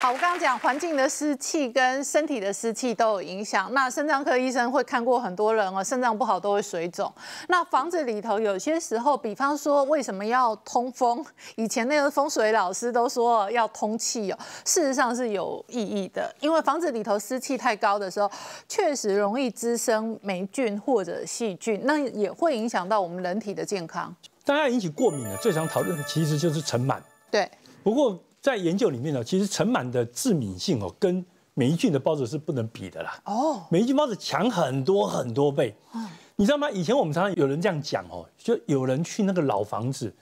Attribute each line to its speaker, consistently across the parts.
Speaker 1: 好，我刚刚讲环境的湿气跟身体的湿气都有影响。那肾脏科医生会看过很多人哦，肾脏不好都会水肿。那房子里头有些时候，比方说为什么要通风？以前那个风水老师都说要通气哦，事实上是有意义的，因为房子里头湿气太高的时候，确实容易滋生霉菌或者细菌，那也会影响到我们人体的健康。
Speaker 2: 大家引起过敏的最常讨论其实就是尘螨。对，不过。在研究里面呢，其实尘螨的致敏性哦，跟霉菌的孢子是不能比的啦。哦，霉菌孢子强很多很多倍。嗯，你知道吗？以前我们常常有人这样讲哦，就有人去那个老房子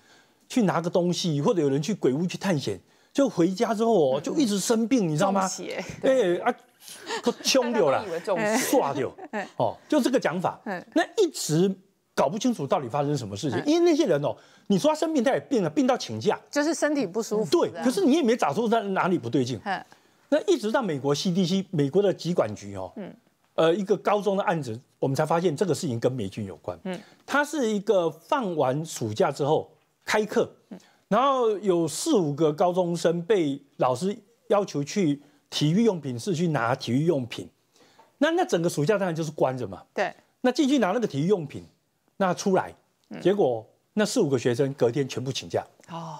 Speaker 2: 去拿个东西，或者有人去鬼屋去探险，就回家之后哦，就一直生病，你知道吗？对啊，都凶掉了，刷掉 哦，就这个讲法，那一直。搞不清楚到底发生什么事情，因为那些人哦，你说他生病，他也病了，病到请假，
Speaker 1: 就是身体不舒服。对，可是你也
Speaker 2: 没找出他哪里不对劲。那一直到美国 CDC，美国的疾管局哦，嗯，呃，一个高中的案子，我们才发现这个事情跟美军有关。嗯，他是一个放完暑假之后开课，然后有四五个高中生被老师要求去体育用品室去拿体育用品，那那整个暑假当然就是关着嘛。对，那进去拿那个体育用品。那出来，结果那四五个学生隔天全部请假。哦，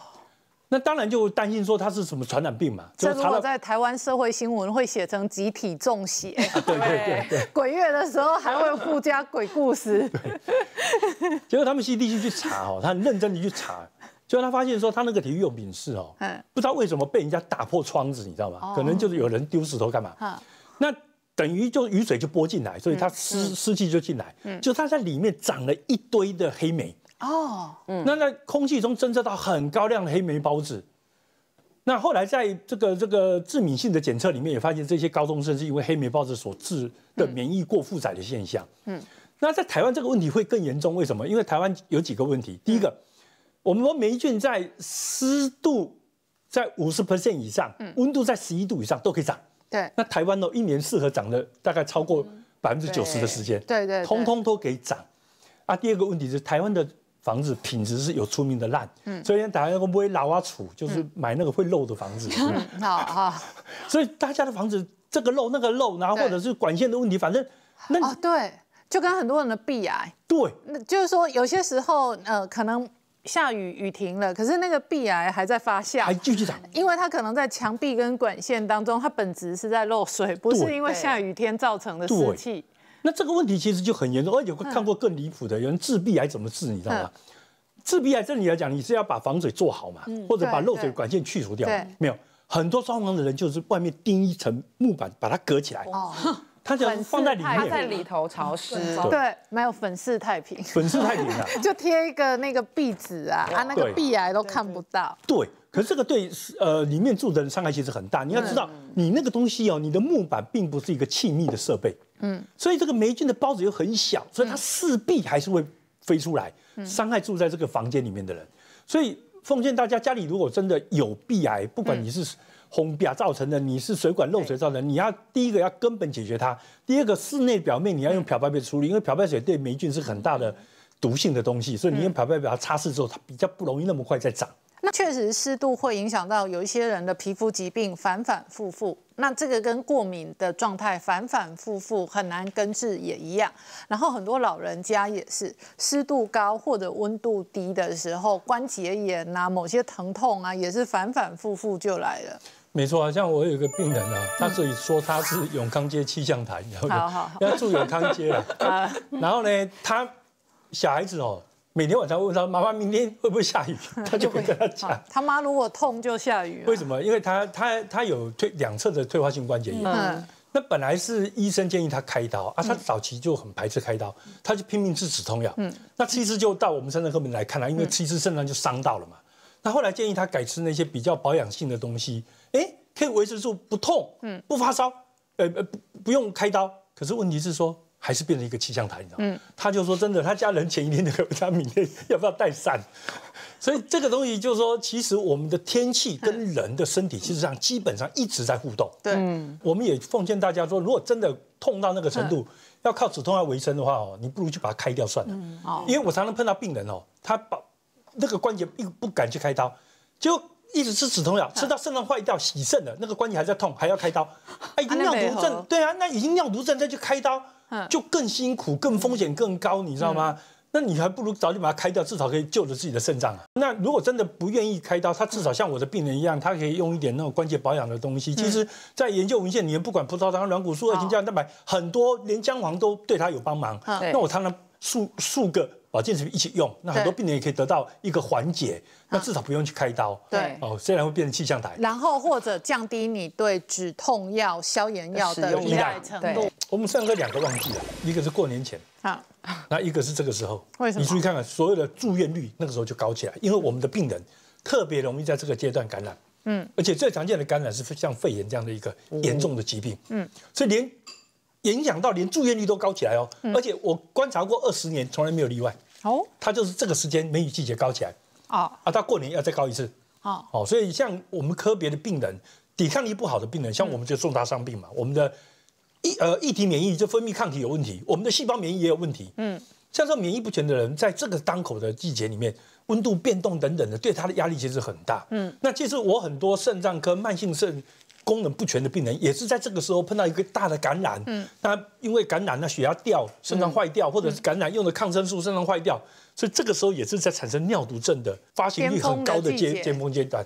Speaker 2: 那当然就担心说他是什么传染病嘛。这如果在
Speaker 1: 台湾社会新闻会写成集体中邪。对 对对鬼月的时候还会附加鬼故事。
Speaker 2: 结果他们系地去查哦，他认真的去查，结果他发现说他那个体育用品室哦，不知道为什么被人家打破窗子，你知道吗？可能就是有人丢石头干嘛。等于就雨水就播进来，所以它湿湿气就进来，就它在里面长了一堆的黑霉
Speaker 1: 哦，那
Speaker 2: 在空气中侦测到很高量的黑霉孢子，那后来在这个这个致敏性的检测里面也发现，这些高中生是因为黑霉孢子所致的免疫过负载的现象，嗯，那在台湾这个问题会更严重，为什么？因为台湾有几个问题，第一个，我们说霉菌在湿度在五十 percent 以上，温度在十一度以上都可以长。对，那台湾呢，一年适合涨的大概超过百分之九十的时间，对对，通通都给涨。啊，第二个问题是台湾的房子品质是有出名的烂，嗯，所以呢，台湾那不会老啊处，就是买那个会漏的房子。
Speaker 1: 好啊。
Speaker 2: 所以大家的房子这个漏那个漏，然后或者是管线的问题，反正
Speaker 1: 那啊对，就跟很多人的病啊。对，那就是说有些时候呃可能。下雨，雨停了，可是那个壁癌还在发酵，还继续长，因为它可能在墙壁跟管线当中，它本质是在漏水，不是因为下雨天造成的湿气。
Speaker 2: 那这个问题其实就很严重，而且看过更离谱的，有人治壁癌怎么治，你知道吗？治壁癌这里来讲，你是要把防水做好嘛，或者把漏水管线去除掉，没有很多装潢的人就是外面钉一层木板把它隔起来。它只要放在里面，它在里头潮湿，对，
Speaker 1: 没有粉饰太平，粉饰太平，啊，就贴一个那个壁纸啊，啊，那个壁癌都看不到。
Speaker 2: 对，可是这个对呃，里面住的人伤害其实很大。你要知道，你那个东西哦，你的木板并不是一个气密的设备，嗯，所以这个霉菌的孢子又很小，所以它势必还是会飞出来，伤害住在这个房间里面的人。所以，奉劝大家，家里如果真的有壁癌，不管你是。轰壁啊造成的，你是水管漏水造成的，你要第一个要根本解决它，第二个室内表面你要用漂白液处理，因为漂白水对霉菌是很大的毒性的东西，所以你用漂白液它擦拭之后，它比较不容易那么快再长。
Speaker 1: 那确实湿度会影响到有一些人的皮肤疾病反反复复，那这个跟过敏的状态反反复复很难根治也一样，然后很多老人家也是湿度高或者温度低的时候，关节炎啊某些疼痛啊也是反反复复就来了。
Speaker 2: 没错，像我有一个病人啊，他自己说他是永康街气象台，你知道住永康街啊，然后呢，他小孩子哦，每天晚上问他妈妈明天会不会下雨，他就会跟他讲，
Speaker 1: 他妈如果痛就下雨。为
Speaker 2: 什么？因为他他他有退两侧的退化性关节炎，那本来是医生建议他开刀啊，他早期就很排斥开刀，他就拼命吃止痛药。嗯，那吃一次就到我们肾脏科门来看了，因为吃一次肾脏就伤到了嘛。他后来建议他改吃那些比较保养性的东西，哎，可以维持住不痛，嗯，不发烧，呃呃，不不用开刀。可是问题是说，还是变成一个气象台，你知道吗？嗯，他就说真的，他家人前一天就问他明天要不要带伞，所以这个东西就是说，其实我们的天气跟人的身体，其实上基本上一直在互动。对，我们也奉劝大家说，如果真的痛到那个程度，要靠止痛药维生的话哦，你不如就把它开掉算了。因为我常常碰到病人哦，他把。那个关节又不敢去开刀，就一直吃止痛药，吃到肾脏坏掉、洗肾了。那个关节还在痛，还要开刀。哎，已经尿毒症，对啊，那已经尿毒症再去开刀，就更辛苦、更风险更高，你知道吗？那你还不如早点把它开掉，至少可以救着自己的肾脏。那如果真的不愿意开刀，他至少像我的病人一样，他可以用一点那种关节保养的东西。其实，在研究文献里面，不管葡萄糖、软骨素、二型胶原蛋白，很多连姜黄都对他有帮忙。那我常常数数个。保健品一起用，那很多病人也可以得到一个缓解，那至少不用去开刀。对哦，虽然会变成气象台，
Speaker 1: 然后或者降低你对止痛药、消炎药的依赖程度。
Speaker 2: 我们上个两个旺季啊，一个是过年前，啊，那一个是这个时候。为什么？你注意看看，所有的住院率那个时候就高起来，因为我们的病人特别容易在这个阶段感染。嗯，而且最常见的感染是像肺炎这样的一个严重的疾病。嗯，所以连。影响到连住院率都高起来哦，而且我观察过二十年，从来没有例外哦。它就是这个时间梅雨季节高起来啊啊，到过年要再高一次哦，所以像我们科别的病人抵抗力不好的病人，像我们就重大伤病嘛，我们的疫呃，一体免疫就分泌抗体有问题，我们的细胞免疫也有问题，嗯，像这免疫不全的人，在这个当口的季节里面，温度变动等等的，对他的压力其实很大，嗯，那其实我很多肾脏科慢性肾。功能不全的病人也是在这个时候碰到一个大的感染，嗯，那因为感染，那血压掉，肾脏坏掉，或者是感染用的抗生素肾脏坏掉，所以这个时候也是在产生尿毒症的发行率很高的阶尖峰阶段。